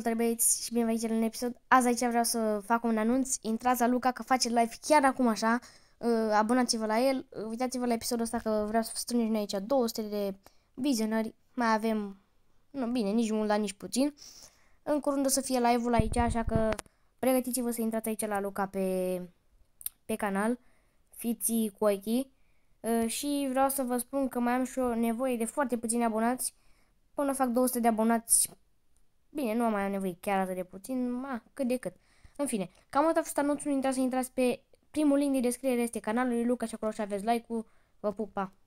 Salut, băieți și bine venit la un episod. Azi aici vreau să fac un anunț. Intrați la Luca că face live chiar acum așa. Uh, abonați-vă la el. Uh, uitați-vă la episodul ăsta că vreau să strângem noi aici 200 de vizionări. Mai avem, nu bine, nici mult, dar nici puțin. În curând o să fie live-ul aici, așa că pregătiți-vă să intrați aici la Luca pe, pe canal. Fiți cu ochii. Uh, și vreau să vă spun că mai am și o nevoie de foarte puțini abonați. Până fac 200 de abonați Bine, nu am mai nevoie chiar atât de puțin, ma, cât de cât. În fine, cam atât a fost anunțul, intrați să intrați pe primul link din descriere, este canalul lui Luca și acolo și aveți like-ul, vă pup, pa!